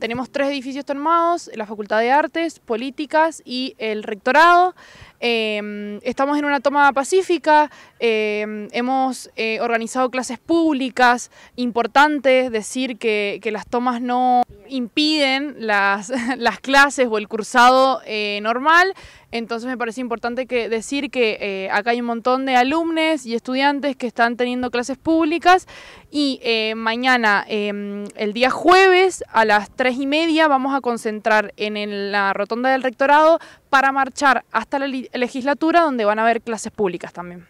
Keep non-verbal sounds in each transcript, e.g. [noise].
Tenemos tres edificios tomados, la Facultad de Artes, Políticas y el Rectorado. Em, estamos en una toma pacífica, em, hemos eh, organizado clases públicas, importantes, decir que, que las tomas no impiden las, [laughs] las clases o el cursado eh, normal. Entonces me parece importante que decir que eh, acá hay un montón de alumnos y estudiantes que están teniendo clases públicas y eh, mañana, em, el día jueves a las tres y media, vamos a concentrar en la rotonda del rectorado para marchar hasta la legislatura donde van a haber clases públicas también.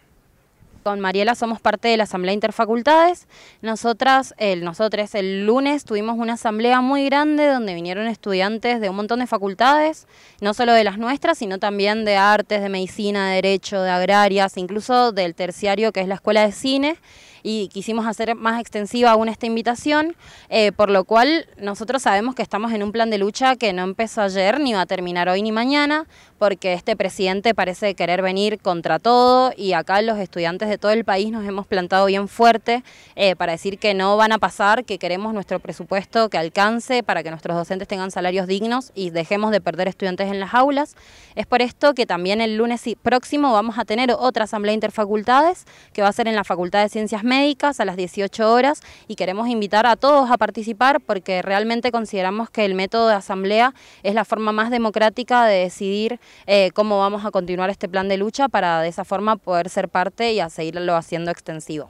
Con Mariela somos parte de la Asamblea Interfacultades. Nosotras, el, nosotros el lunes tuvimos una asamblea muy grande donde vinieron estudiantes de un montón de facultades, no solo de las nuestras, sino también de artes, de medicina, de derecho, de agrarias, incluso del terciario que es la Escuela de Cine y quisimos hacer más extensiva aún esta invitación, eh, por lo cual nosotros sabemos que estamos en un plan de lucha que no empezó ayer, ni va a terminar hoy ni mañana, porque este presidente parece querer venir contra todo y acá los estudiantes de todo el país nos hemos plantado bien fuerte eh, para decir que no van a pasar, que queremos nuestro presupuesto que alcance para que nuestros docentes tengan salarios dignos y dejemos de perder estudiantes en las aulas. Es por esto que también el lunes próximo vamos a tener otra asamblea interfacultades que va a ser en la Facultad de Ciencias Médicas médicas a las 18 horas y queremos invitar a todos a participar porque realmente consideramos que el método de asamblea es la forma más democrática de decidir eh, cómo vamos a continuar este plan de lucha para de esa forma poder ser parte y a seguirlo haciendo extensivo.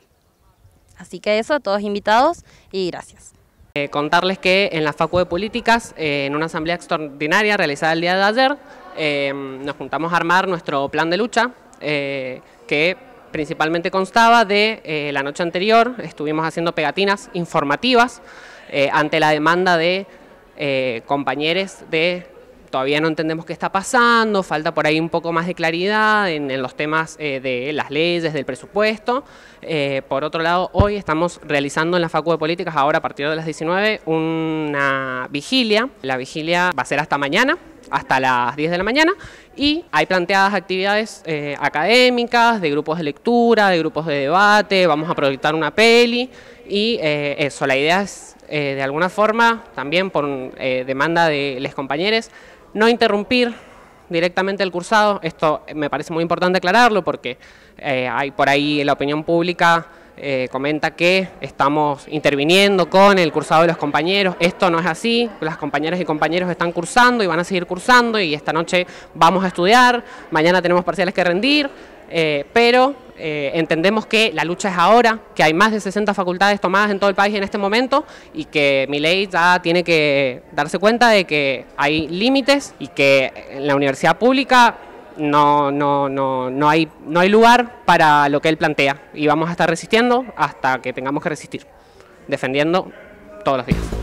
Así que eso, todos invitados y gracias. Eh, contarles que en la Facu de Políticas, eh, en una asamblea extraordinaria realizada el día de ayer, nos juntamos a armar nuestro plan de lucha, que principalmente constaba de eh, la noche anterior, estuvimos haciendo pegatinas informativas eh, ante la demanda de eh, compañeros de todavía no entendemos qué está pasando, falta por ahí un poco más de claridad en, en los temas de las leyes, del presupuesto. por otro lado, hoy estamos realizando en la Facu de Políticas, ahora a partir de las 19, una vigilia. La vigilia va a ser hasta mañana, hasta las 10 de la mañana y hay planteadas actividades eh, académicas, de grupos de lectura, de grupos de debate, vamos a proyectar una peli y eh, eso, la idea es eh, de alguna forma, también por demanda de los compañeros, no interrumpir directamente el cursado. Esto eh, me parece muy importante aclararlo porque eh, hay por ahí la opinión pública eh, comenta que estamos interviniendo con el cursado de los compañeros. Esto no es así, las compañeras y compañeros están cursando y van a seguir cursando y esta noche vamos a estudiar, mañana tenemos parciales que rendir, pero eh, entendemos que la lucha es ahora, que hay más de 60 facultades tomadas en todo el país en este momento y que ley ya tiene que darse cuenta de que hay límites y que en la universidad pública no, no, no, no, hay, no hay lugar para lo que él plantea y vamos a estar resistiendo hasta que tengamos que resistir, defendiendo todos los días.